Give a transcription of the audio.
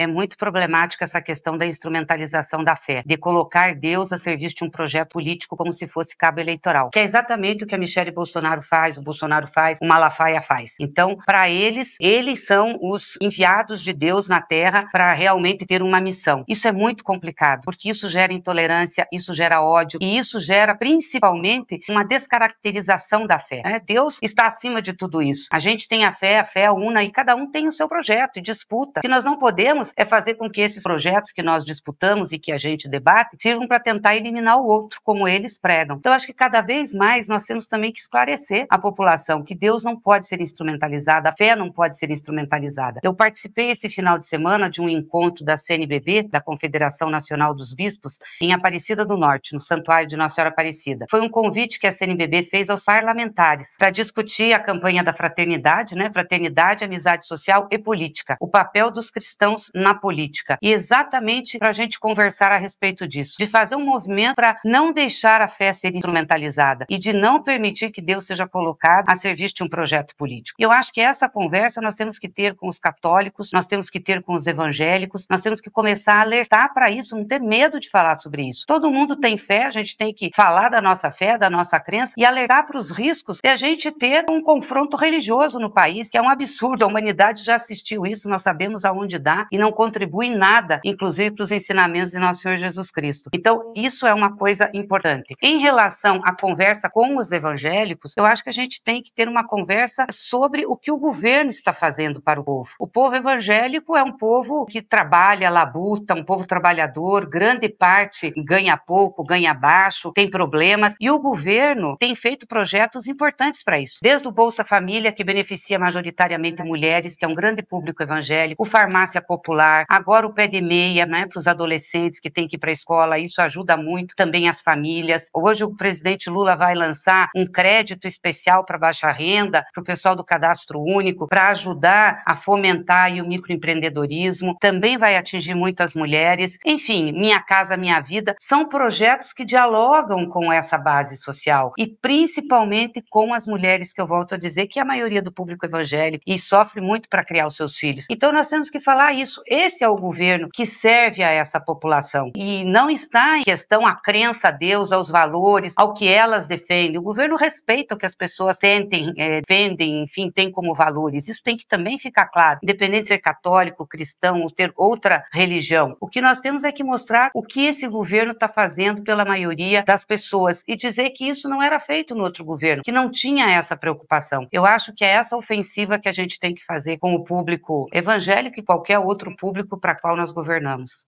é muito problemática essa questão da instrumentalização da fé, de colocar Deus a serviço de um projeto político como se fosse cabo eleitoral, que é exatamente o que a Michelle Bolsonaro faz, o Bolsonaro faz, o Malafaia faz. Então, para eles, eles são os enviados de Deus na Terra para realmente ter uma missão. Isso é muito complicado, porque isso gera intolerância, isso gera ódio e isso gera principalmente uma descaracterização da fé. Né? Deus está acima de tudo isso. A gente tem a fé, a fé é una e cada um tem o seu projeto e disputa. E nós não podemos é fazer com que esses projetos que nós disputamos e que a gente debate sirvam para tentar eliminar o outro, como eles pregam. Então, acho que cada vez mais nós temos também que esclarecer a população que Deus não pode ser instrumentalizado, a fé não pode ser instrumentalizada. Eu participei esse final de semana de um encontro da CNBB, da Confederação Nacional dos Bispos, em Aparecida do Norte, no Santuário de Nossa Senhora Aparecida. Foi um convite que a CNBB fez aos parlamentares para discutir a campanha da fraternidade, né? Fraternidade, amizade social e política, o papel dos cristãos na política. E exatamente para a gente conversar a respeito disso, de fazer um movimento para não deixar a fé ser instrumentalizada e de não permitir que Deus seja colocado a serviço de um projeto político. Eu acho que essa conversa nós temos que ter com os católicos, nós temos que ter com os evangélicos, nós temos que começar a alertar para isso, não ter medo de falar sobre isso. Todo mundo tem fé, a gente tem que falar da nossa fé, da nossa crença e alertar para os riscos de a gente ter um confronto religioso no país, que é um absurdo. A humanidade já assistiu isso, nós sabemos aonde dá e não contribui nada, inclusive para os ensinamentos de nosso Senhor Jesus Cristo. Então, isso é uma coisa importante. Em relação à conversa com os evangélicos, eu acho que a gente tem que ter uma conversa sobre o que o governo está fazendo para o povo. O povo evangélico é um povo que trabalha, labuta, um povo trabalhador, grande parte ganha pouco, ganha baixo, tem problemas, e o governo tem feito projetos importantes para isso. Desde o Bolsa Família, que beneficia majoritariamente mulheres, que é um grande público evangélico, o Farmácia Popular, popular, agora o pé de meia, né, para os adolescentes que têm que ir para a escola, isso ajuda muito também as famílias. Hoje o presidente Lula vai lançar um crédito especial para baixa renda, para o pessoal do cadastro único, para ajudar a fomentar o microempreendedorismo, também vai atingir muitas mulheres. Enfim, Minha Casa Minha Vida são projetos que dialogam com essa base social e principalmente com as mulheres que eu volto a dizer que é a maioria do público evangélico e sofre muito para criar os seus filhos. Então nós temos que falar isso isso. Esse é o governo que serve a essa população. E não está em questão a crença a Deus, aos valores, ao que elas defendem. O governo respeita o que as pessoas sentem, é, vendem, enfim, tem como valores. Isso tem que também ficar claro, independente de ser católico, cristão ou ter outra religião. O que nós temos é que mostrar o que esse governo está fazendo pela maioria das pessoas e dizer que isso não era feito no outro governo, que não tinha essa preocupação. Eu acho que é essa ofensiva que a gente tem que fazer com o público evangélico e qualquer outro para o público para qual nós governamos.